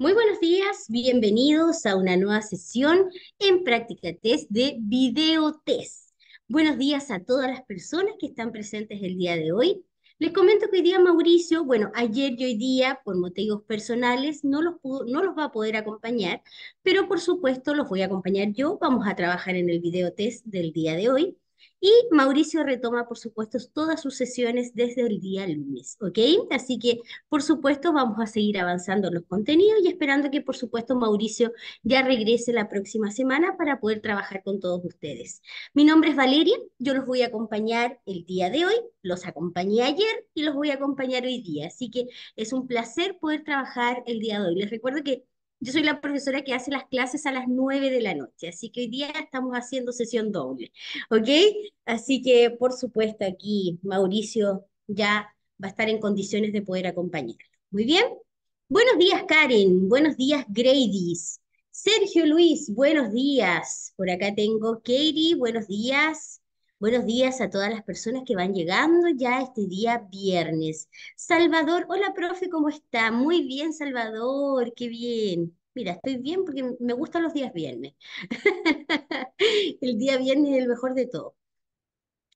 Muy buenos días, bienvenidos a una nueva sesión en práctica test de video test. Buenos días a todas las personas que están presentes el día de hoy. Les comento que hoy día Mauricio, bueno, ayer y hoy día por motivos personales no los, pudo, no los va a poder acompañar, pero por supuesto los voy a acompañar yo. Vamos a trabajar en el video test del día de hoy. Y Mauricio retoma, por supuesto, todas sus sesiones desde el día lunes, ¿ok? Así que, por supuesto, vamos a seguir avanzando los contenidos y esperando que, por supuesto, Mauricio ya regrese la próxima semana para poder trabajar con todos ustedes. Mi nombre es Valeria, yo los voy a acompañar el día de hoy, los acompañé ayer y los voy a acompañar hoy día. Así que es un placer poder trabajar el día de hoy. Les recuerdo que yo soy la profesora que hace las clases a las 9 de la noche, así que hoy día estamos haciendo sesión doble, ¿ok? Así que, por supuesto, aquí Mauricio ya va a estar en condiciones de poder acompañarlo. Muy bien. Buenos días, Karen. Buenos días, Gradys. Sergio Luis, buenos días. Por acá tengo Katie, buenos días. Buenos días a todas las personas que van llegando ya este día viernes. Salvador, hola profe, ¿cómo está? Muy bien, Salvador, qué bien. Mira, estoy bien porque me gustan los días viernes. el día viernes es el mejor de todo.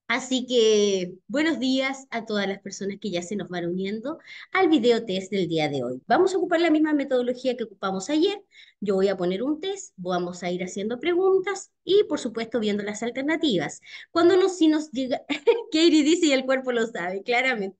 Así que buenos días a todas las personas que ya se nos van uniendo al video test del día de hoy. Vamos a ocupar la misma metodología que ocupamos ayer. Yo voy a poner un test, vamos a ir haciendo preguntas y por supuesto viendo las alternativas. Cuando nos, si nos llega, Katie dice y el cuerpo lo sabe, claramente.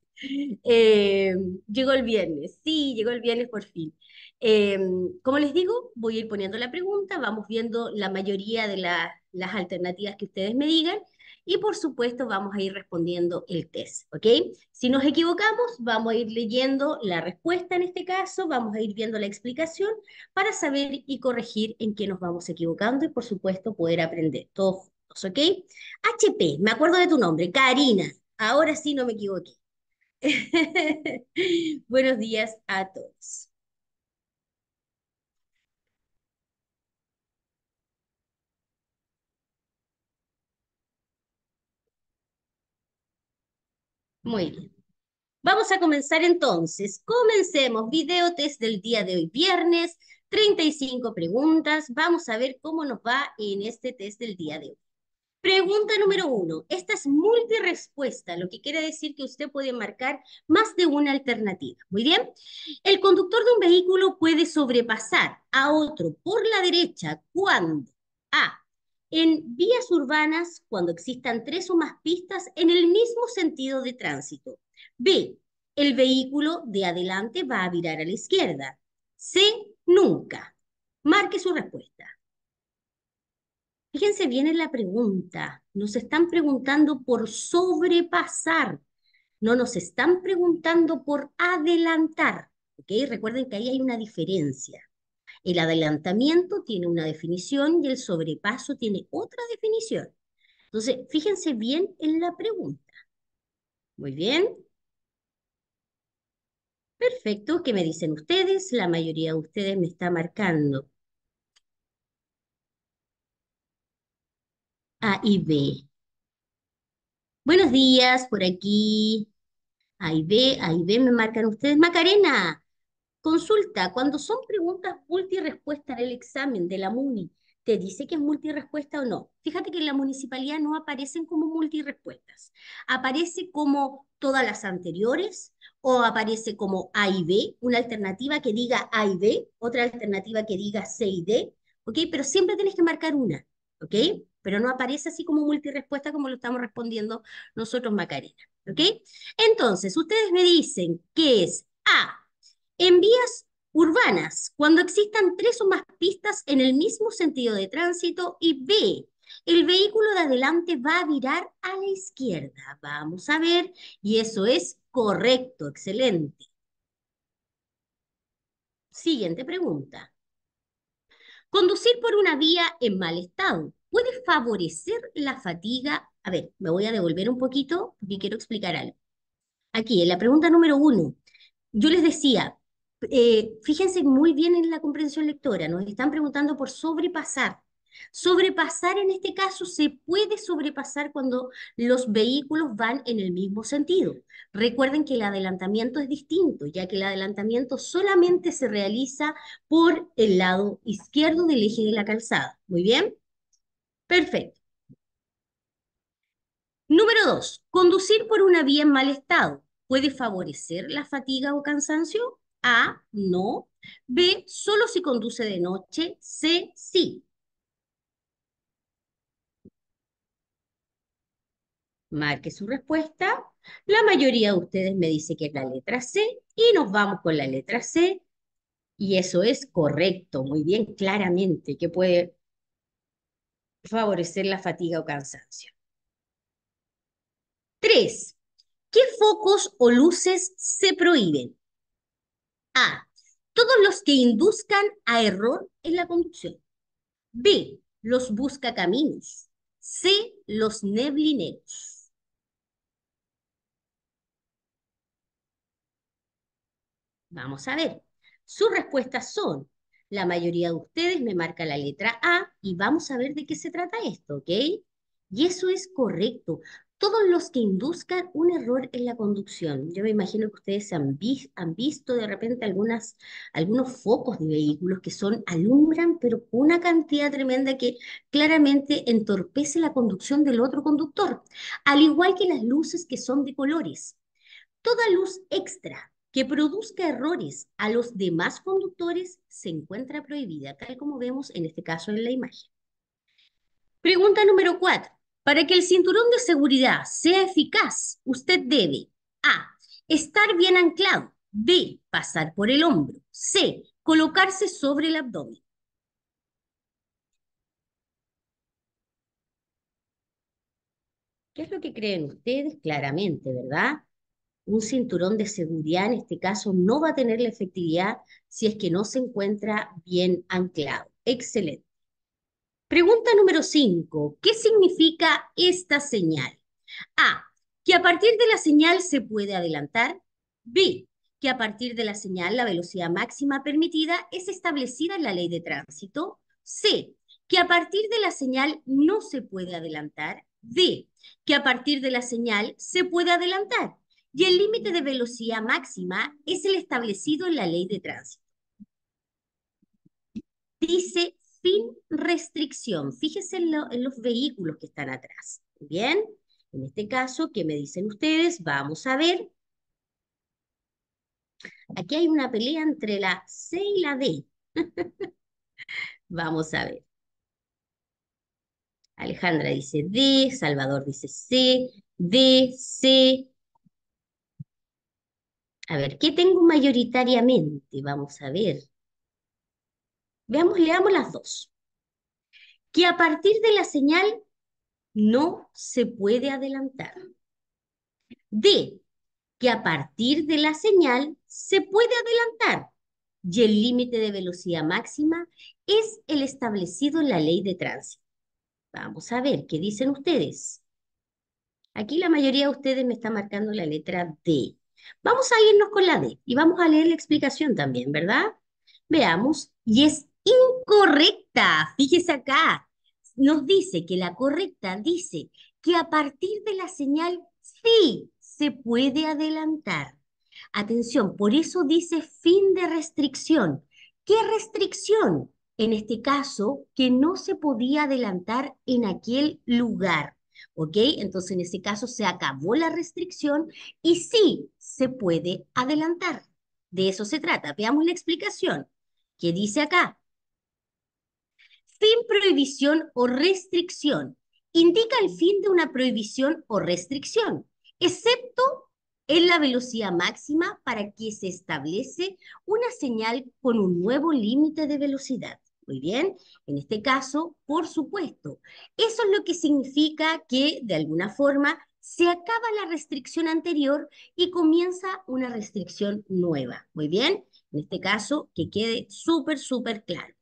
Eh, llegó el viernes, sí, llegó el viernes por fin. Eh, como les digo, voy a ir poniendo la pregunta, vamos viendo la mayoría de las alternativas que ustedes me digan y por supuesto vamos a ir respondiendo el test, ¿ok? Si nos equivocamos, vamos a ir leyendo la respuesta en este caso, vamos a ir viendo la explicación para saber y corregir en qué nos vamos equivocando y por supuesto poder aprender todos juntos, ¿ok? HP, me acuerdo de tu nombre, Karina, ahora sí no me equivoqué. Buenos días a todos. Muy bien. Vamos a comenzar entonces. Comencemos. Video test del día de hoy, viernes. 35 preguntas. Vamos a ver cómo nos va en este test del día de hoy. Pregunta número uno. Esta es multirespuesta, lo que quiere decir que usted puede marcar más de una alternativa. Muy bien. El conductor de un vehículo puede sobrepasar a otro por la derecha cuando A en vías urbanas cuando existan tres o más pistas en el mismo sentido de tránsito. B. El vehículo de adelante va a virar a la izquierda. C. Nunca. Marque su respuesta. Fíjense bien en la pregunta. Nos están preguntando por sobrepasar. No nos están preguntando por adelantar. Recuerden que ahí hay una diferencia. El adelantamiento tiene una definición y el sobrepaso tiene otra definición. Entonces, fíjense bien en la pregunta. Muy bien. Perfecto, ¿qué me dicen ustedes? La mayoría de ustedes me está marcando. A y B. Buenos días, por aquí. A y B, A y B me marcan ustedes. Macarena, Consulta, cuando son preguntas multirespuesta en el examen de la MUNI, ¿te dice que es multirespuesta o no? Fíjate que en la municipalidad no aparecen como multirespuestas. Aparece como todas las anteriores o aparece como A y B, una alternativa que diga A y B, otra alternativa que diga C y D, ¿ok? Pero siempre tienes que marcar una, ¿ok? Pero no aparece así como multirespuesta como lo estamos respondiendo nosotros, Macarena, ¿ok? Entonces, ustedes me dicen que es A, en vías urbanas, cuando existan tres o más pistas en el mismo sentido de tránsito y B, el vehículo de adelante va a virar a la izquierda. Vamos a ver, y eso es correcto, excelente. Siguiente pregunta. Conducir por una vía en mal estado puede favorecer la fatiga. A ver, me voy a devolver un poquito porque quiero explicar algo. Aquí, en la pregunta número uno, yo les decía, eh, fíjense muy bien en la comprensión lectora, nos están preguntando por sobrepasar. Sobrepasar en este caso se puede sobrepasar cuando los vehículos van en el mismo sentido. Recuerden que el adelantamiento es distinto, ya que el adelantamiento solamente se realiza por el lado izquierdo del eje de la calzada. ¿Muy bien? Perfecto. Número dos, conducir por una vía en mal estado. ¿Puede favorecer la fatiga o cansancio? A, no. B, solo si conduce de noche. C, sí. Marque su respuesta. La mayoría de ustedes me dice que es la letra C y nos vamos con la letra C. Y eso es correcto, muy bien, claramente, que puede favorecer la fatiga o cansancio. Tres. ¿Qué focos o luces se prohíben? A. Todos los que induzcan a error en la conducción. B. Los busca caminos. C. Los neblineros. Vamos a ver. Sus respuestas son, la mayoría de ustedes me marca la letra A y vamos a ver de qué se trata esto, ¿ok? Y eso es correcto, todos los que induzcan un error en la conducción. Yo me imagino que ustedes han, han visto de repente algunos focos de vehículos que son, alumbran, pero una cantidad tremenda que claramente entorpece la conducción del otro conductor, al igual que las luces que son de colores. Toda luz extra que produzca errores a los demás conductores se encuentra prohibida, tal como vemos en este caso en la imagen. Pregunta número cuatro. Para que el cinturón de seguridad sea eficaz, usted debe A. Estar bien anclado. B. Pasar por el hombro. C. Colocarse sobre el abdomen. ¿Qué es lo que creen ustedes? Claramente, ¿verdad? Un cinturón de seguridad en este caso no va a tener la efectividad si es que no se encuentra bien anclado. Excelente. Pregunta número 5. ¿Qué significa esta señal? A. Que a partir de la señal se puede adelantar. B. Que a partir de la señal la velocidad máxima permitida es establecida en la ley de tránsito. C. Que a partir de la señal no se puede adelantar. D. Que a partir de la señal se puede adelantar. Y el límite de velocidad máxima es el establecido en la ley de tránsito. Dice sin restricción. Fíjese en, en los vehículos que están atrás. Bien, en este caso, ¿qué me dicen ustedes? Vamos a ver. Aquí hay una pelea entre la C y la D. Vamos a ver. Alejandra dice D, Salvador dice C, D, C. A ver, ¿qué tengo mayoritariamente? Vamos a ver. Veamos, leamos las dos. Que a partir de la señal no se puede adelantar. D. Que a partir de la señal se puede adelantar y el límite de velocidad máxima es el establecido en la ley de tránsito. Vamos a ver, ¿qué dicen ustedes? Aquí la mayoría de ustedes me está marcando la letra D. Vamos a irnos con la D y vamos a leer la explicación también, ¿verdad? Veamos, y es Incorrecta, fíjese acá, nos dice que la correcta dice que a partir de la señal sí se puede adelantar. Atención, por eso dice fin de restricción. ¿Qué restricción? En este caso, que no se podía adelantar en aquel lugar. ¿Ok? Entonces, en ese caso se acabó la restricción y sí se puede adelantar. De eso se trata. Veamos la explicación. ¿Qué dice acá? Fin prohibición o restricción. Indica el fin de una prohibición o restricción, excepto en la velocidad máxima para que se establece una señal con un nuevo límite de velocidad. Muy bien, en este caso, por supuesto. Eso es lo que significa que, de alguna forma, se acaba la restricción anterior y comienza una restricción nueva. Muy bien, en este caso, que quede súper, súper claro.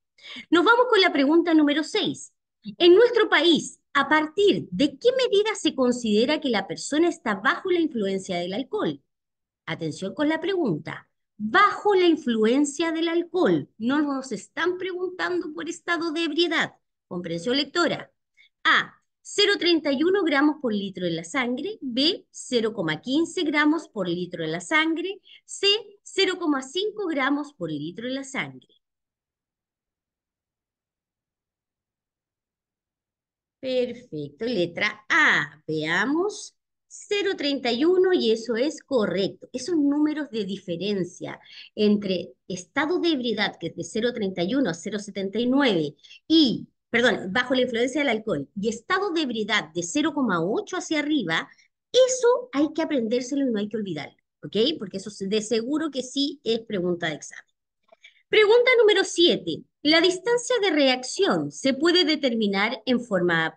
Nos vamos con la pregunta número 6. En nuestro país, ¿a partir de qué medida se considera que la persona está bajo la influencia del alcohol? Atención con la pregunta. Bajo la influencia del alcohol. No nos están preguntando por estado de ebriedad. Comprensión lectora. A. 0,31 gramos por litro de la sangre, B, 0,15 gramos por litro de la sangre, C, 0,5 gramos por litro de la sangre. Perfecto, letra A. Veamos. 031 y eso es correcto. Esos números de diferencia entre estado de ebriedad, que es de 031 a 079, y, perdón, bajo la influencia del alcohol, y estado de ebriedad de 0,8 hacia arriba, eso hay que aprendérselo y no hay que olvidarlo, ¿ok? Porque eso de seguro que sí es pregunta de examen. Pregunta número 7. La distancia de reacción se puede determinar en forma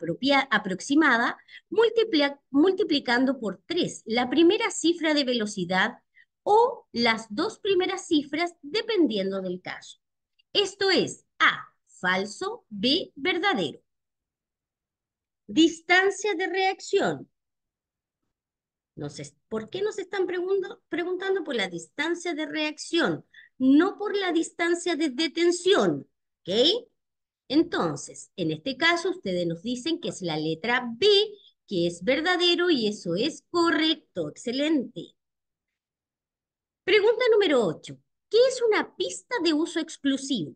aproximada multiplicando por 3 la primera cifra de velocidad o las dos primeras cifras dependiendo del caso. Esto es A, falso, B, verdadero. Distancia de reacción. ¿Por qué nos están preguntando por la distancia de reacción? No por la distancia de detención ¿Ok? Entonces, en este caso, ustedes nos dicen que es la letra B, que es verdadero y eso es correcto. Excelente. Pregunta número 8. ¿Qué es una pista de uso exclusivo?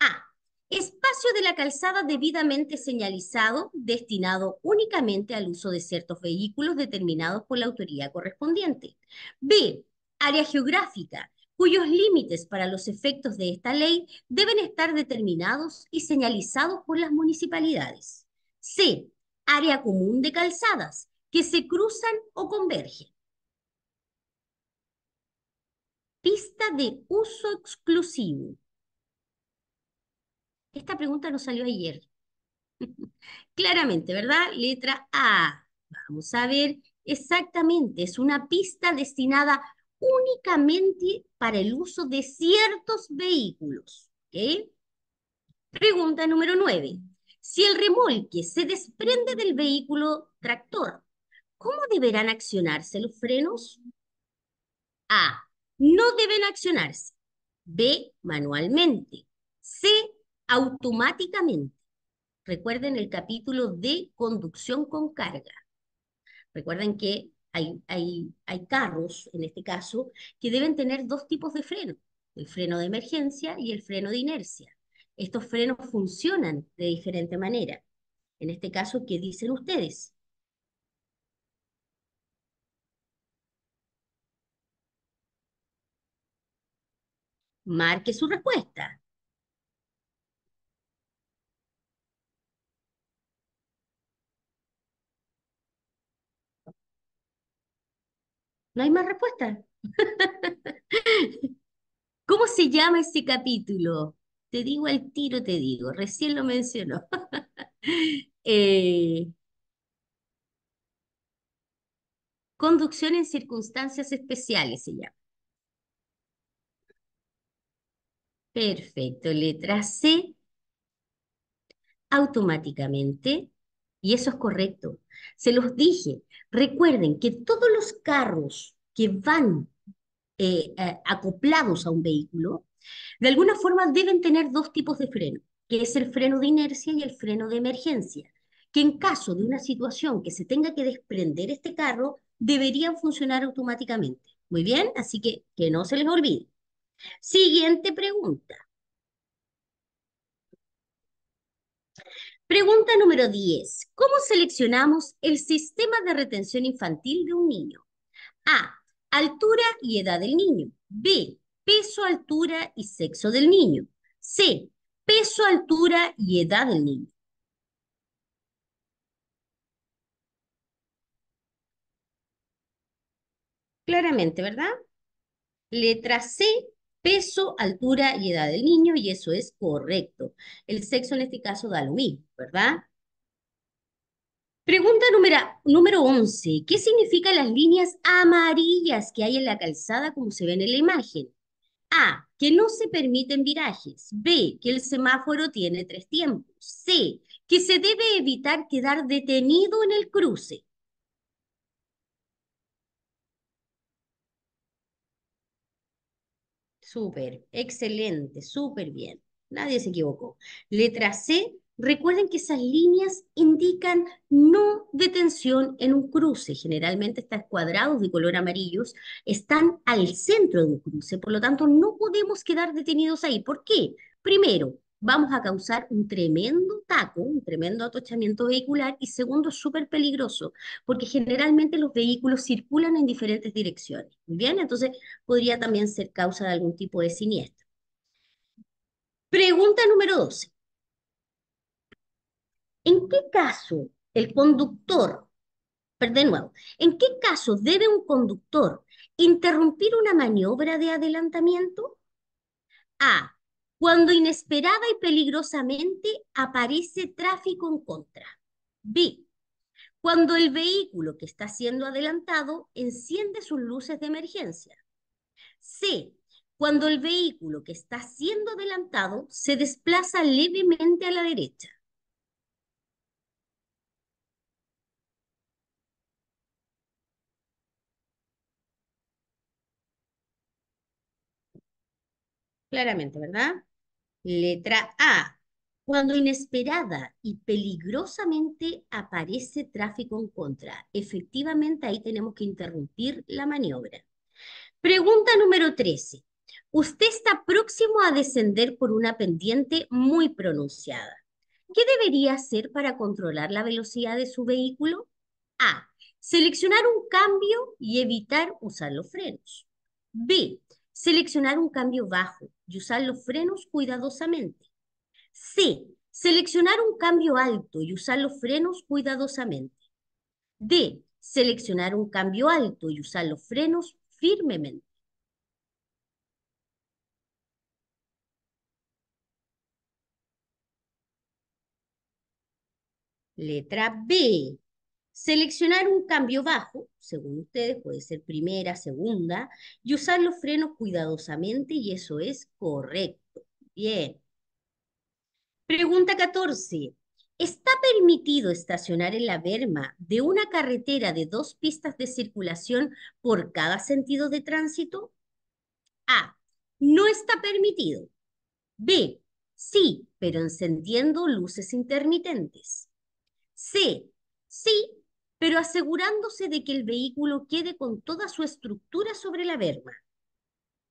A. Espacio de la calzada debidamente señalizado, destinado únicamente al uso de ciertos vehículos determinados por la autoridad correspondiente. B. Área geográfica, cuyos límites para los efectos de esta ley deben estar determinados y señalizados por las municipalidades. C. Área común de calzadas que se cruzan o convergen. Pista de uso exclusivo. Esta pregunta nos salió ayer. Claramente, ¿verdad? Letra A. Vamos a ver exactamente. Es una pista destinada únicamente para el uso de ciertos vehículos. ¿okay? Pregunta número 9. Si el remolque se desprende del vehículo tractor, ¿cómo deberán accionarse los frenos? A. No deben accionarse. B. Manualmente. C. Automáticamente. Recuerden el capítulo de conducción con carga. Recuerden que hay, hay carros, en este caso, que deben tener dos tipos de freno, el freno de emergencia y el freno de inercia. Estos frenos funcionan de diferente manera. En este caso, ¿qué dicen ustedes? Marque su respuesta. No hay más respuesta. ¿Cómo se llama ese capítulo? Te digo al tiro, te digo, recién lo mencionó. Eh, conducción en circunstancias especiales se llama. Perfecto, letra C. Automáticamente y eso es correcto. Se los dije, recuerden que todos los carros que van eh, eh, acoplados a un vehículo, de alguna forma deben tener dos tipos de freno, que es el freno de inercia y el freno de emergencia, que en caso de una situación que se tenga que desprender este carro, deberían funcionar automáticamente. Muy bien, así que que no se les olvide. Siguiente pregunta. Pregunta número 10. ¿Cómo seleccionamos el sistema de retención infantil de un niño? A. Altura y edad del niño. B. Peso, altura y sexo del niño. C. Peso, altura y edad del niño. Claramente, ¿verdad? Letra C, peso, altura y edad del niño, y eso es correcto. El sexo en este caso da lo mismo, ¿verdad? Pregunta número, 11. ¿Qué significan las líneas amarillas que hay en la calzada como se ve en la imagen? A. Que no se permiten virajes. B. Que el semáforo tiene tres tiempos. C. Que se debe evitar quedar detenido en el cruce. Súper, excelente, súper bien. Nadie se equivocó. Letra C, recuerden que esas líneas indican no detención en un cruce. Generalmente estos cuadrados de color amarillos están al centro de un cruce, por lo tanto no podemos quedar detenidos ahí. ¿Por qué? Primero, vamos a causar un tremendo taco, un tremendo atochamiento vehicular y segundo, súper peligroso, porque generalmente los vehículos circulan en diferentes direcciones. bien, entonces podría también ser causa de algún tipo de siniestro. Pregunta número 12. ¿En qué caso el conductor, de nuevo, ¿en qué caso debe un conductor interrumpir una maniobra de adelantamiento? A cuando inesperada y peligrosamente aparece tráfico en contra. B. Cuando el vehículo que está siendo adelantado enciende sus luces de emergencia. C. Cuando el vehículo que está siendo adelantado se desplaza levemente a la derecha. Claramente, ¿verdad? Letra A. Cuando inesperada y peligrosamente aparece tráfico en contra. Efectivamente, ahí tenemos que interrumpir la maniobra. Pregunta número 13. Usted está próximo a descender por una pendiente muy pronunciada. ¿Qué debería hacer para controlar la velocidad de su vehículo? A. Seleccionar un cambio y evitar usar los frenos. B. Seleccionar un cambio bajo y usar los frenos cuidadosamente. C. Seleccionar un cambio alto y usar los frenos cuidadosamente. D. Seleccionar un cambio alto y usar los frenos firmemente. Letra B. Seleccionar un cambio bajo, según ustedes, puede ser primera, segunda, y usar los frenos cuidadosamente y eso es correcto. Bien. Pregunta 14. ¿Está permitido estacionar en la berma de una carretera de dos pistas de circulación por cada sentido de tránsito? A. No está permitido. B. Sí, pero encendiendo luces intermitentes. C. Sí, pero asegurándose de que el vehículo quede con toda su estructura sobre la berma.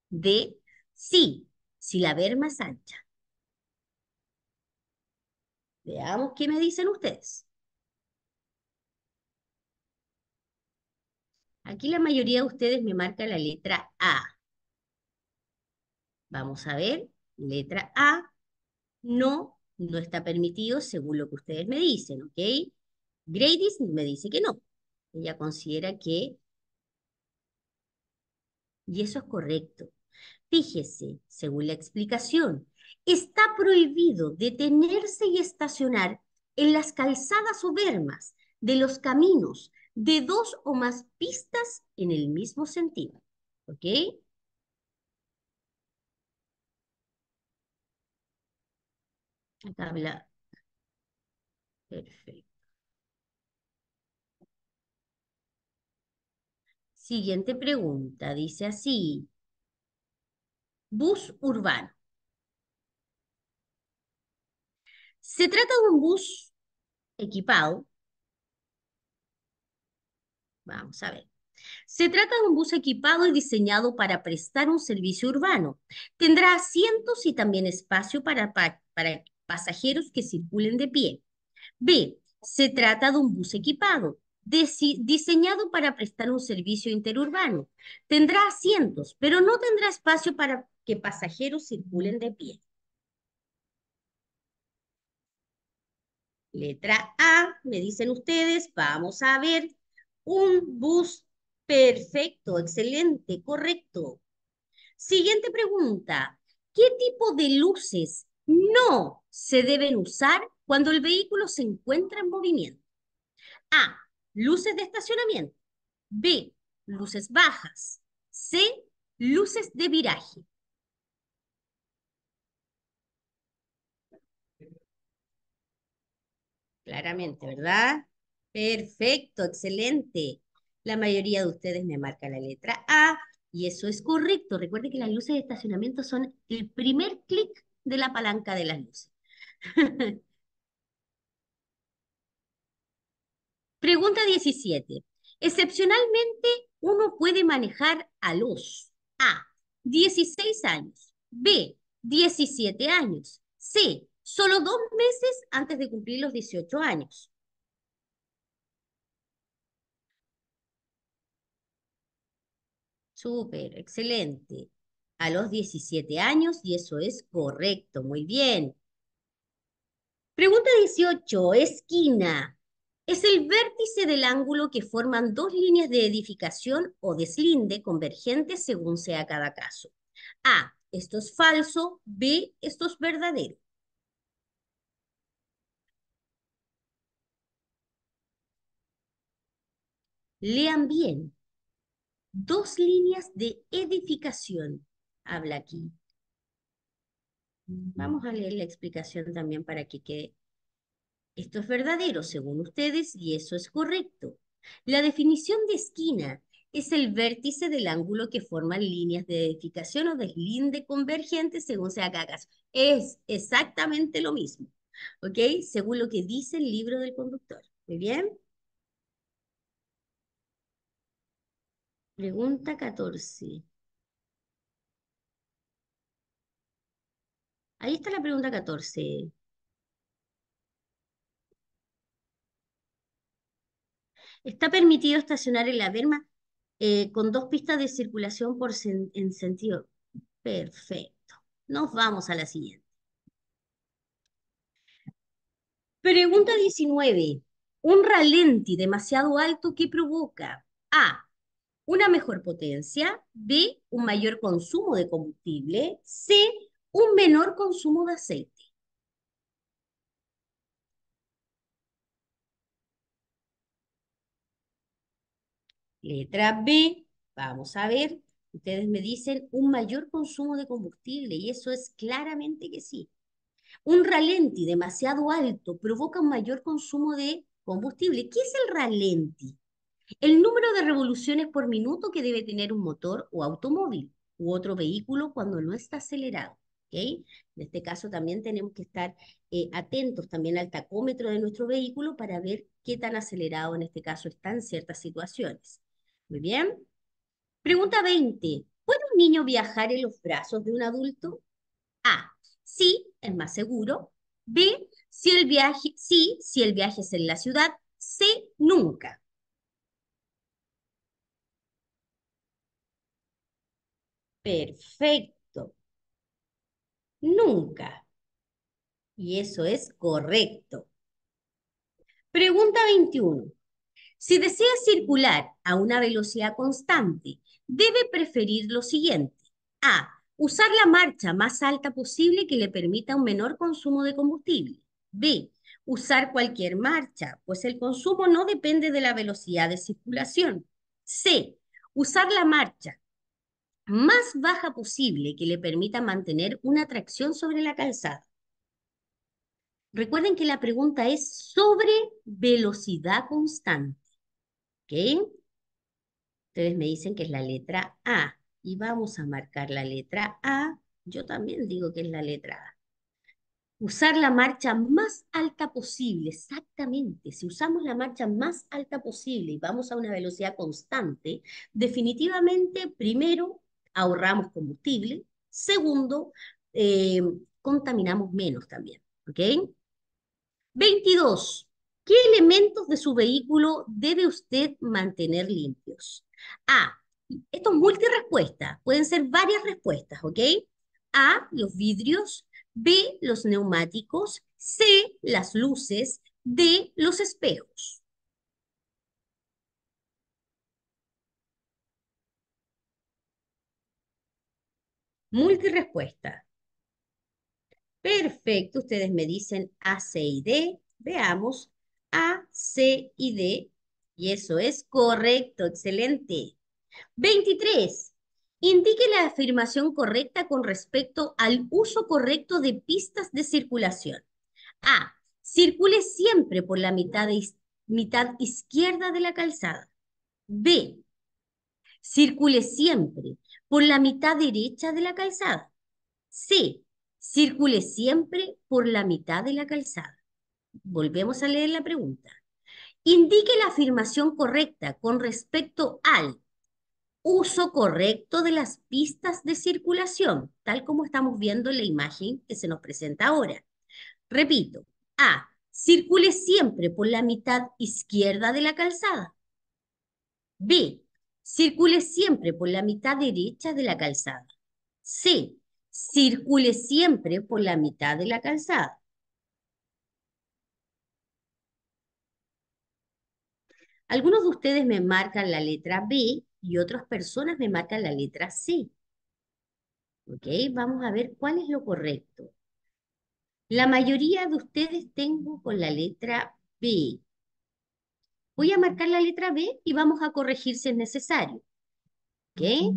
D. Sí, si la berma es ancha. Veamos qué me dicen ustedes. Aquí la mayoría de ustedes me marca la letra A. Vamos a ver, letra A, no, no está permitido según lo que ustedes me dicen, ¿ok? Gradis me dice que no. Ella considera que... Y eso es correcto. Fíjese, según la explicación, está prohibido detenerse y estacionar en las calzadas o bermas de los caminos de dos o más pistas en el mismo sentido. ¿Ok? Acá habla. Perfecto. Siguiente pregunta, dice así. Bus urbano. Se trata de un bus equipado. Vamos a ver. Se trata de un bus equipado y diseñado para prestar un servicio urbano. Tendrá asientos y también espacio para, para pasajeros que circulen de pie. B. Se trata de un bus equipado diseñado para prestar un servicio interurbano. Tendrá asientos, pero no tendrá espacio para que pasajeros circulen de pie. Letra A, me dicen ustedes, vamos a ver un bus perfecto, excelente, correcto. Siguiente pregunta, ¿qué tipo de luces no se deben usar cuando el vehículo se encuentra en movimiento? A, luces de estacionamiento. B, luces bajas. C, luces de viraje. Claramente, ¿verdad? Perfecto, excelente. La mayoría de ustedes me marca la letra A y eso es correcto. Recuerde que las luces de estacionamiento son el primer clic de la palanca de las luces. Pregunta 17. Excepcionalmente, uno puede manejar a los A. 16 años. B. 17 años. C. Solo dos meses antes de cumplir los 18 años. Súper, excelente. A los 17 años y eso es correcto, muy bien. Pregunta 18, esquina. Es el vértice del ángulo que forman dos líneas de edificación o deslinde convergentes según sea cada caso. A. Esto es falso. B. Esto es verdadero. Lean bien. Dos líneas de edificación. Habla aquí. Vamos a leer la explicación también para que quede esto es verdadero según ustedes y eso es correcto. La definición de esquina es el vértice del ángulo que forman líneas de edificación o deslinde convergente según sea que Es exactamente lo mismo, ¿ok? Según lo que dice el libro del conductor. Muy bien. Pregunta 14. Ahí está la pregunta 14. Está permitido estacionar en la berma eh, con dos pistas de circulación por en sentido. Perfecto. Nos vamos a la siguiente. Pregunta 19. Un ralenti demasiado alto que provoca A. Una mejor potencia. B. Un mayor consumo de combustible. C. Un menor consumo de aceite. Letra B, vamos a ver, ustedes me dicen un mayor consumo de combustible y eso es claramente que sí. Un ralenti demasiado alto provoca un mayor consumo de combustible. ¿Qué es el ralenti? El número de revoluciones por minuto que debe tener un motor o automóvil u otro vehículo cuando no está acelerado. ¿okay? En este caso también tenemos que estar eh, atentos también al tacómetro de nuestro vehículo para ver qué tan acelerado en este caso están ciertas situaciones. Muy bien. Pregunta 20. ¿Puede un niño viajar en los brazos de un adulto? A. Sí, es más seguro. B. Si el viaje, sí, si el viaje es en la ciudad. C. Nunca. Perfecto. Nunca. Y eso es correcto. Pregunta 21. Si desea circular a una velocidad constante, debe preferir lo siguiente. A. Usar la marcha más alta posible que le permita un menor consumo de combustible. B. Usar cualquier marcha, pues el consumo no depende de la velocidad de circulación. C. Usar la marcha más baja posible que le permita mantener una tracción sobre la calzada. Recuerden que la pregunta es sobre velocidad constante. Ustedes me dicen que es la letra A y vamos a marcar la letra A. Yo también digo que es la letra A. Usar la marcha más alta posible, exactamente. Si usamos la marcha más alta posible y vamos a una velocidad constante, definitivamente, primero, ahorramos combustible. Segundo, eh, contaminamos menos también. ¿Ok? 22. ¿Qué elementos de su vehículo debe usted mantener limpios? A. Esto es multirespuesta, pueden ser varias respuestas, ¿ok? A. Los vidrios. B. Los neumáticos. C. Las luces. D. Los espejos. Multirespuesta. Perfecto, ustedes me dicen A, C y D. Veamos. A, C y D. Y eso es correcto, excelente. 23. Indique la afirmación correcta con respecto al uso correcto de pistas de circulación. A. Circule siempre por la mitad, mitad izquierda de la calzada. B. Circule siempre por la mitad derecha de la calzada. C. Circule siempre por la mitad de la calzada. Volvemos a leer la pregunta. Indique la afirmación correcta con respecto al uso correcto de las pistas de circulación, tal como estamos viendo en la imagen que se nos presenta ahora. Repito, A. Circule siempre por la mitad izquierda de la calzada. B. Circule siempre por la mitad derecha de la calzada. C. Circule siempre por la mitad de la calzada. Algunos de ustedes me marcan la letra B y otras personas me marcan la letra C. ¿Ok? Vamos a ver cuál es lo correcto. La mayoría de ustedes tengo con la letra B. Voy a marcar la letra B y vamos a corregir si es necesario. ¿Ok?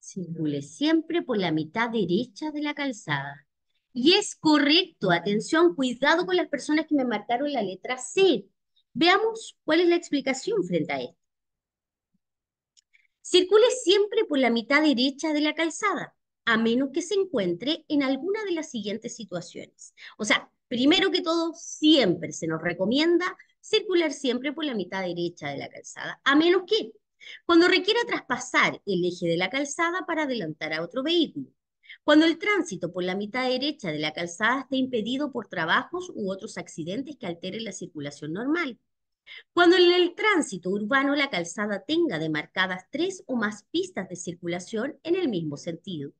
Circule siempre por la mitad derecha de la calzada. Y es correcto, atención, cuidado con las personas que me marcaron la letra C. Veamos cuál es la explicación frente a esto. Circule siempre por la mitad derecha de la calzada, a menos que se encuentre en alguna de las siguientes situaciones. O sea, primero que todo, siempre se nos recomienda circular siempre por la mitad derecha de la calzada, a menos que cuando requiera traspasar el eje de la calzada para adelantar a otro vehículo, cuando el tránsito por la mitad derecha de la calzada esté impedido por trabajos u otros accidentes que alteren la circulación normal, cuando en el tránsito urbano la calzada tenga demarcadas tres o más pistas de circulación en el mismo sentido.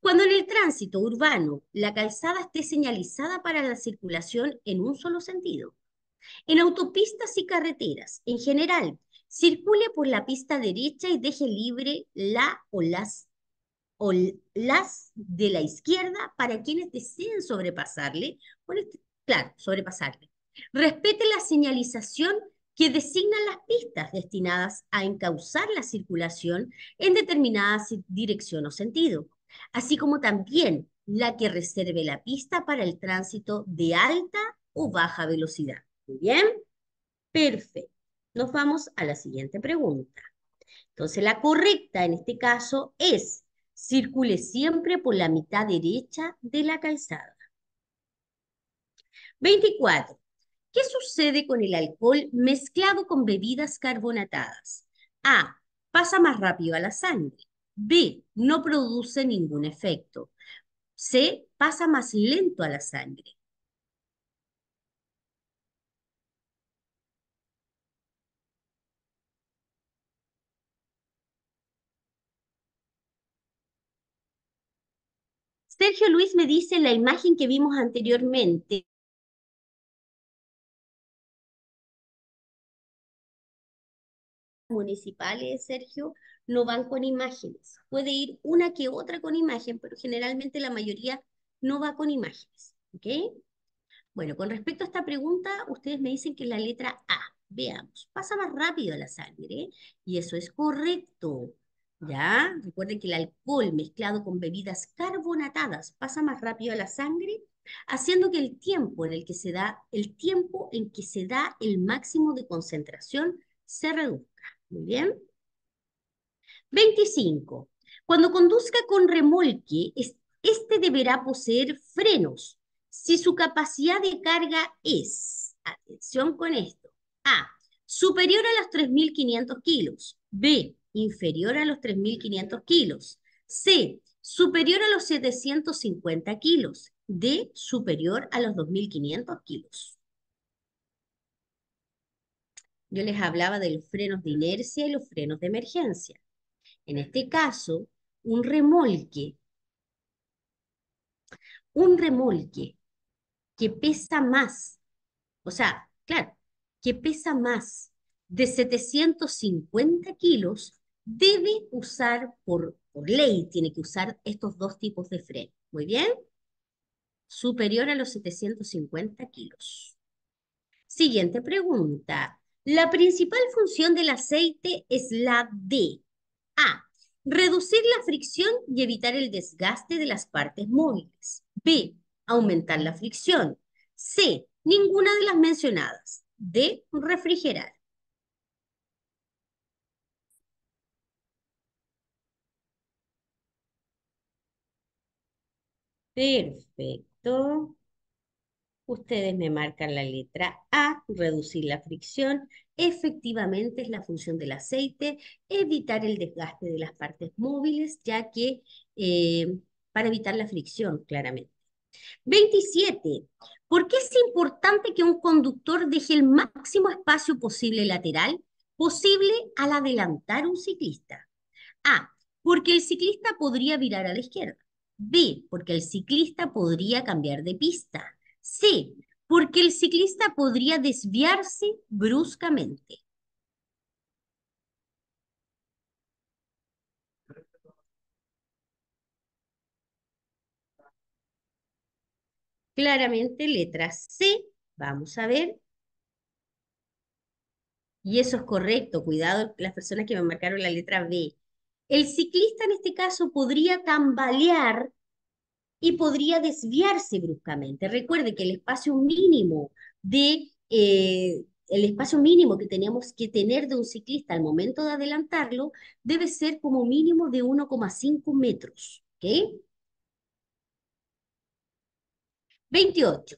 Cuando en el tránsito urbano la calzada esté señalizada para la circulación en un solo sentido. En autopistas y carreteras, en general, circule por la pista derecha y deje libre la o las o las de la izquierda para quienes deseen sobrepasarle, claro, sobrepasarle. Respete la señalización que designan las pistas destinadas a encauzar la circulación en determinada dirección o sentido, así como también la que reserve la pista para el tránsito de alta o baja velocidad. ¿Muy bien? Perfecto. Nos vamos a la siguiente pregunta. Entonces, la correcta en este caso es circule siempre por la mitad derecha de la calzada. 24. ¿Qué sucede con el alcohol mezclado con bebidas carbonatadas? A. Pasa más rápido a la sangre. B. No produce ningún efecto. C. Pasa más lento a la sangre. Sergio Luis me dice la imagen que vimos anteriormente municipales, Sergio, no van con imágenes. Puede ir una que otra con imagen, pero generalmente la mayoría no va con imágenes. ¿Ok? Bueno, con respecto a esta pregunta, ustedes me dicen que la letra A. Veamos, pasa más rápido a la sangre, y eso es correcto. ¿Ya? Recuerden que el alcohol mezclado con bebidas carbonatadas pasa más rápido a la sangre, haciendo que el tiempo en el que se da, el tiempo en que se da el máximo de concentración se reduzca. Muy bien. 25. Cuando conduzca con remolque, este deberá poseer frenos si su capacidad de carga es, atención con esto, A, superior a los 3.500 kilos, B, inferior a los 3.500 kilos, C, superior a los 750 kilos, D, superior a los 2.500 kilos. Yo les hablaba de los frenos de inercia y los frenos de emergencia. En este caso, un remolque. Un remolque que pesa más, o sea, claro, que pesa más de 750 kilos, debe usar, por, ley, tiene que usar estos dos tipos de frenos. Muy bien. Superior a los 750 kilos. Siguiente pregunta. La principal función del aceite es la de A. Reducir la fricción y evitar el desgaste de las partes móviles. B. Aumentar la fricción. C. Ninguna de las mencionadas. D. Refrigerar. Perfecto. Ustedes me marcan la letra A, reducir la fricción, efectivamente es la función del aceite, evitar el desgaste de las partes móviles, ya que eh, para evitar la fricción, claramente. 27. ¿Por qué es importante que un conductor deje el máximo espacio posible lateral posible al adelantar un ciclista? A. Porque el ciclista podría virar a la izquierda. B. Porque el ciclista podría cambiar de pista. Sí, porque el ciclista podría desviarse bruscamente. Claramente letra C, vamos a ver. Y eso es correcto, cuidado las personas que me marcaron la letra B. El ciclista en este caso podría tambalear y podría desviarse bruscamente. Recuerde que el espacio mínimo de... Eh, el espacio mínimo que tenemos que tener de un ciclista al momento de adelantarlo debe ser como mínimo de 1,5 metros. 28.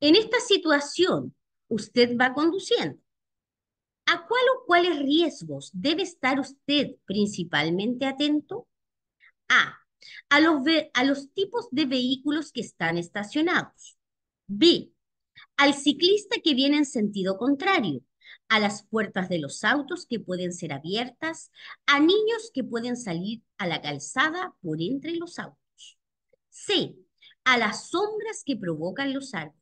En esta situación, usted va conduciendo. ¿A cuál o cuáles riesgos debe estar usted principalmente atento? A a los, a los tipos de vehículos que están estacionados. B. Al ciclista que viene en sentido contrario, a las puertas de los autos que pueden ser abiertas, a niños que pueden salir a la calzada por entre los autos. C. A las sombras que provocan los árboles.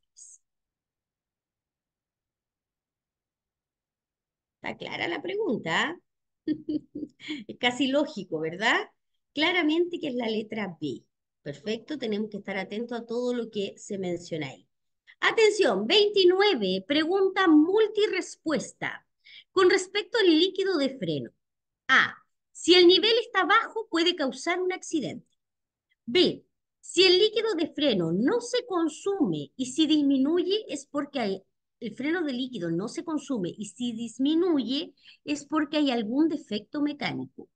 Está clara la pregunta. es casi lógico, ¿verdad? claramente que es la letra B. Perfecto, tenemos que estar atentos a todo lo que se menciona ahí. Atención, 29, pregunta multirespuesta. Con respecto al líquido de freno. A. Si el nivel está bajo, puede causar un accidente. B. Si el líquido de freno no se consume y si disminuye, es porque hay, el freno de líquido no se consume y si disminuye, es porque hay algún defecto mecánico.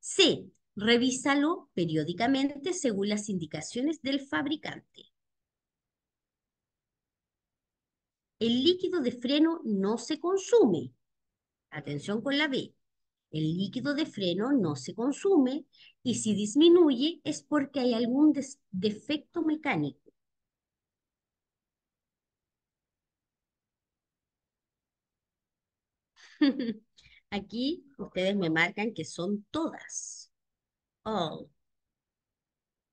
C. Revísalo periódicamente según las indicaciones del fabricante. El líquido de freno no se consume. Atención con la B. El líquido de freno no se consume y si disminuye es porque hay algún defecto mecánico. Aquí ustedes me marcan que son todas. Oh,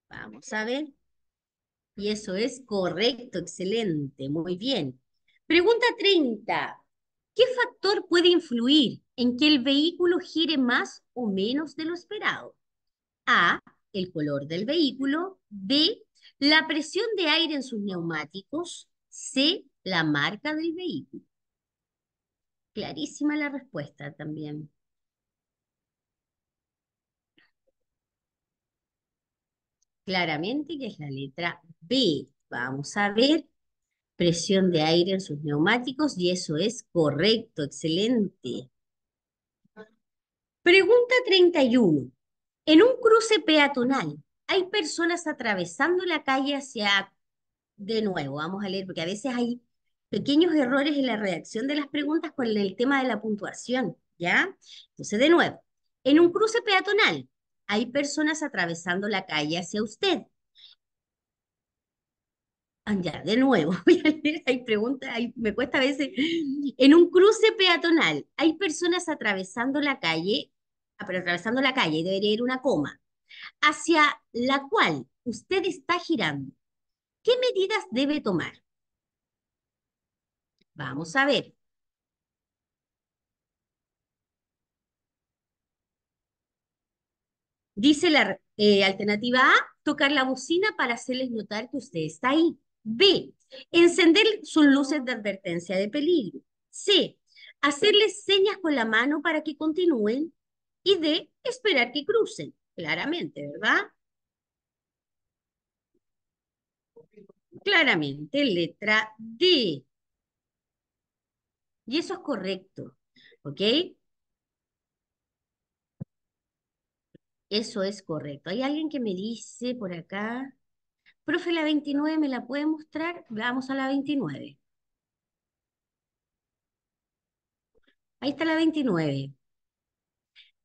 vamos a ver. Y eso es correcto, excelente, muy bien. Pregunta 30. ¿Qué factor puede influir en que el vehículo gire más o menos de lo esperado? A. El color del vehículo. B. La presión de aire en sus neumáticos. C. La marca del vehículo. Clarísima la respuesta también. claramente que es la letra B. Vamos a ver presión de aire en sus neumáticos y eso es correcto, excelente. Pregunta 31. En un cruce peatonal, hay personas atravesando la calle hacia... De nuevo, vamos a leer, porque a veces hay pequeños errores en la redacción de las preguntas con el tema de la puntuación, ¿ya? Entonces, de nuevo, en un cruce peatonal, hay personas atravesando la calle hacia usted. Ah, ya, de nuevo, hay preguntas, me cuesta a veces. En un cruce peatonal, hay personas atravesando la calle, ah, pero atravesando la calle, debería ir una coma, hacia la cual usted está girando. ¿Qué medidas debe tomar? Vamos a ver. Dice la eh, alternativa A, tocar la bocina para hacerles notar que usted está ahí. B, encender sus luces de advertencia de peligro. C, hacerles señas con la mano para que continúen. Y D, esperar que crucen, claramente, ¿verdad? Claramente, letra D. Y eso es correcto, ¿ok? Eso es correcto. Hay alguien que me dice por acá, profe, la 29, ¿me la puede mostrar? Vamos a la 29. Ahí está la 29.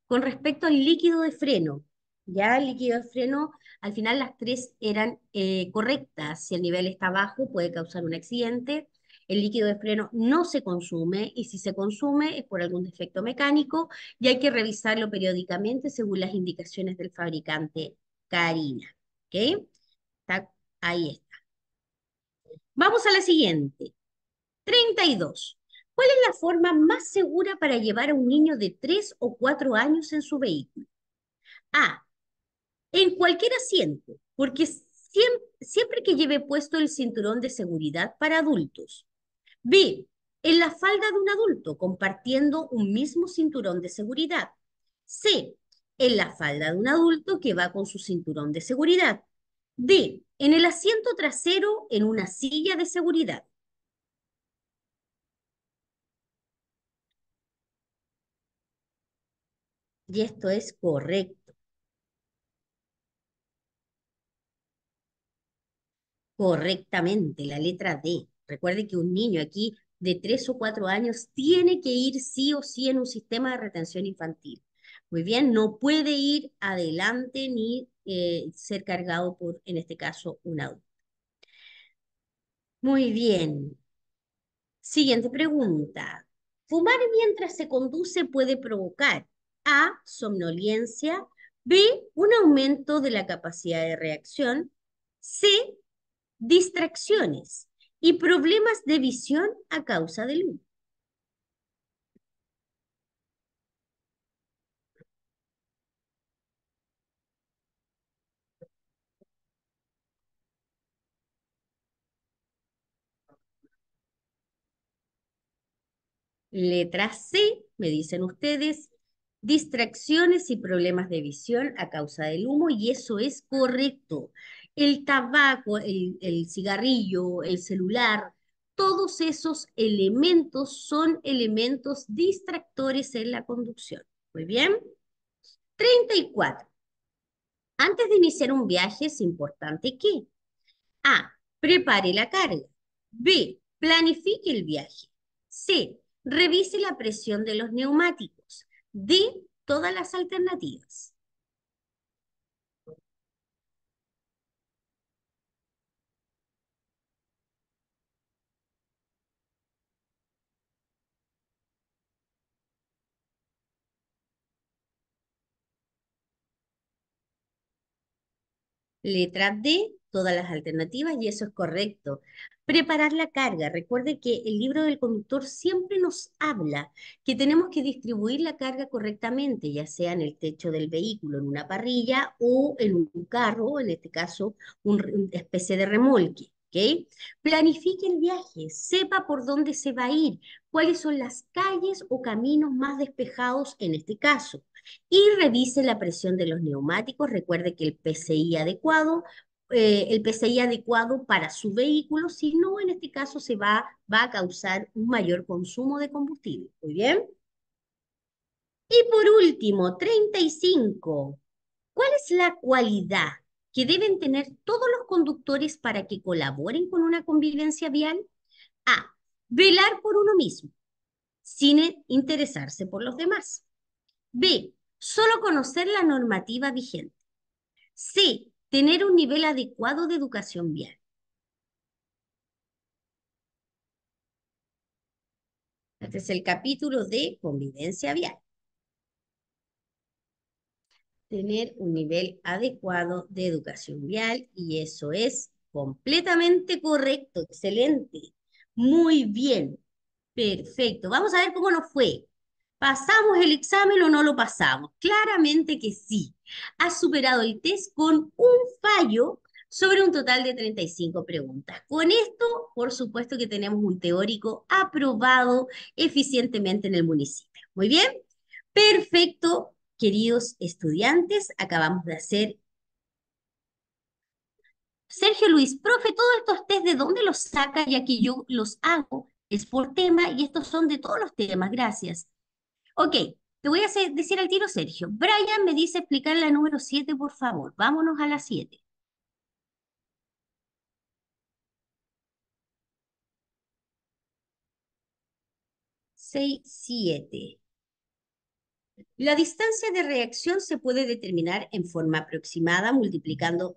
Con respecto al líquido de freno, ya el líquido de freno, al final las tres eran eh, correctas. Si el nivel está bajo, puede causar un accidente el líquido de freno no se consume y si se consume es por algún defecto mecánico y hay que revisarlo periódicamente según las indicaciones del fabricante Karina, ¿Ok? ahí está. Vamos a la siguiente. 32. ¿Cuál es la forma más segura para llevar a un niño de 3 o 4 años en su vehículo? A. En cualquier asiento, porque siempre, que lleve puesto el cinturón de seguridad para adultos. B. En la falda de un adulto, compartiendo un mismo cinturón de seguridad. C. En la falda de un adulto que va con su cinturón de seguridad. D. En el asiento trasero, en una silla de seguridad. Y esto es correcto. Correctamente, la letra D. Recuerde que un niño aquí de tres o cuatro años tiene que ir sí o sí en un sistema de retención infantil. Muy bien, no puede ir adelante ni eh, ser cargado por, en este caso, un adulto. Muy bien. Siguiente pregunta. Fumar mientras se conduce puede provocar A. Somnolencia. B. Un aumento de la capacidad de reacción. C. Distracciones y problemas de visión a causa del humo. Letra C, me dicen ustedes, distracciones y problemas de visión a causa del humo, y eso es correcto el tabaco, el, cigarrillo, el celular, todos esos elementos son elementos distractores en la conducción. Muy bien. 34. Antes de iniciar un viaje es importante que A. Prepare la carga. B. Planifique el viaje. C. Revise la presión de los neumáticos. D. Todas las alternativas. Letra D, todas las alternativas y eso es correcto. Preparar la carga. Recuerde que el libro del conductor siempre nos habla que tenemos que distribuir la carga correctamente, ya sea en el techo del vehículo, en una parrilla o en un carro, en este caso una especie de remolque. ¿okay? Planifique el viaje, sepa por dónde se va a ir, cuáles son las calles o caminos más despejados en este caso. Y revise la presión de los neumáticos. Recuerde que el PCI adecuado, eh, el PCI adecuado para su vehículo, si no, en este caso se va, va a causar un mayor consumo de combustible. Muy bien. Y por último, 35. ¿Cuál es la cualidad que deben tener todos los conductores para que colaboren con una convivencia vial? A. Velar por uno mismo, sin interesarse por los demás. B. Solo conocer la normativa vigente. Sí, Tener un nivel adecuado de educación vial. Este es el capítulo de convivencia vial. Tener un nivel adecuado de educación vial y eso es completamente correcto, excelente. Muy bien, perfecto. Vamos a ver cómo nos fue. ¿Pasamos el examen o no lo pasamos? Claramente que sí. Ha superado el test con un fallo sobre un total de 35 preguntas. Con esto, por supuesto que tenemos un teórico aprobado eficientemente en el municipio. Muy bien, perfecto, queridos estudiantes, acabamos de hacer... Sergio Luis, profe, todos estos test, ¿de dónde los saca? Ya que yo los hago, es por tema y estos son de todos los temas, gracias. Ok, te voy a decir al tiro, Sergio. Brian me dice explicar la número 7, por favor. Vámonos a la 7. 6, siete. La distancia de reacción se puede determinar en forma aproximada multiplicando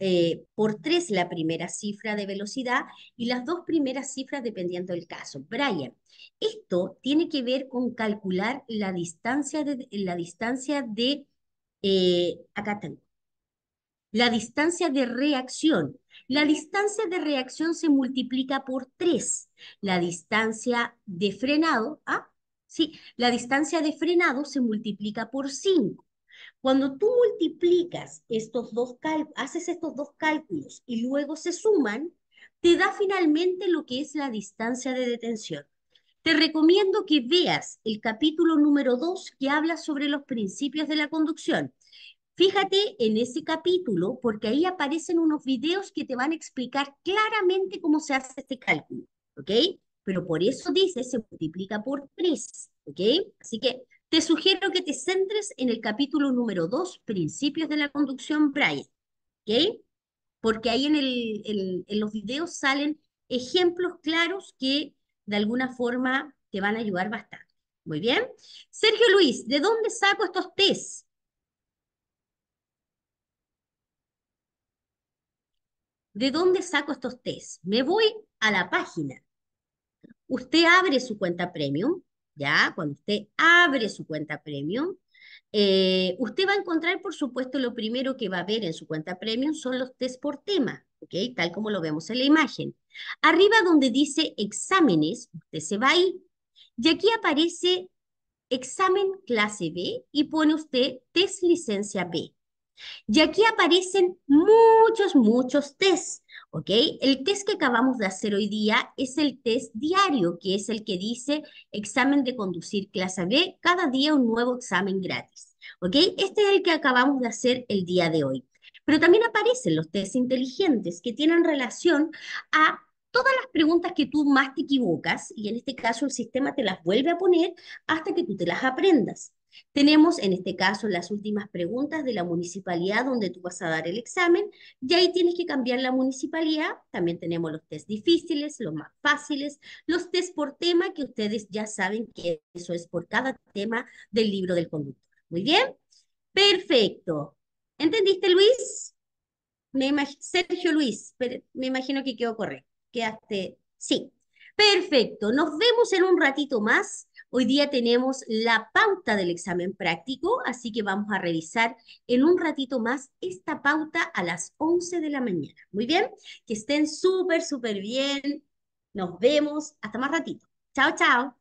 eh, por tres la primera cifra de velocidad y las dos primeras cifras dependiendo del caso. Brian, esto tiene que ver con calcular la distancia de, la distancia de eh, acá tengo, la distancia de reacción. La distancia de reacción se multiplica por tres. La distancia de frenado, ¿ah? Sí, la distancia de frenado se multiplica por cinco cuando tú multiplicas estos dos cálculos, haces estos dos cálculos y luego se suman, te da finalmente lo que es la distancia de detención. Te recomiendo que veas el capítulo número 2 que habla sobre los principios de la conducción. Fíjate en ese capítulo porque ahí aparecen unos videos que te van a explicar claramente cómo se hace este cálculo, ¿ok? Pero por eso dice se multiplica por 3, ¿ok? Así que te sugiero que te centres en el capítulo número 2, Principios de la Conducción Brian. ¿ok? Porque ahí en, los videos salen ejemplos claros que de alguna forma te van a ayudar bastante. Muy bien. Sergio Luis, ¿de dónde saco estos test? ¿De dónde saco estos test? Me voy a la página. Usted abre su cuenta premium ¿ya? Cuando usted abre su cuenta premium, eh, usted va a encontrar, por supuesto, lo primero que va a ver en su cuenta premium son los test por tema, ¿ok? Tal como lo vemos en la imagen. Arriba donde dice exámenes, usted se va ahí. Y aquí aparece examen clase B y pone usted test licencia B. Y aquí aparecen muchos, muchos tests. ¿ok? El test que acabamos de hacer hoy día es el test diario, que es el que dice examen de conducir clase B, cada día un nuevo examen gratis. ¿ok? Este es el que acabamos de hacer el día de hoy. Pero también aparecen los tests inteligentes que tienen relación a todas las preguntas que tú más te equivocas, y en este caso el sistema te las vuelve a poner hasta que tú te las aprendas. Tenemos en este caso las últimas preguntas de la municipalidad donde tú vas a dar el examen y ahí tienes que cambiar la municipalidad. También tenemos los test difíciles, los más fáciles, los test por tema que ustedes ya saben que eso es por cada tema del libro del conductor. Muy bien, perfecto. ¿Entendiste Luis? Sergio Luis, me imagino que quedó correcto. Quedaste, sí. Perfecto, nos vemos en un ratito más Hoy día tenemos la pauta del examen práctico, así que vamos a revisar en un ratito más esta pauta a las 11 de la mañana. Muy bien, que estén súper, súper bien. Nos vemos. Hasta más ratito. Chao, chao.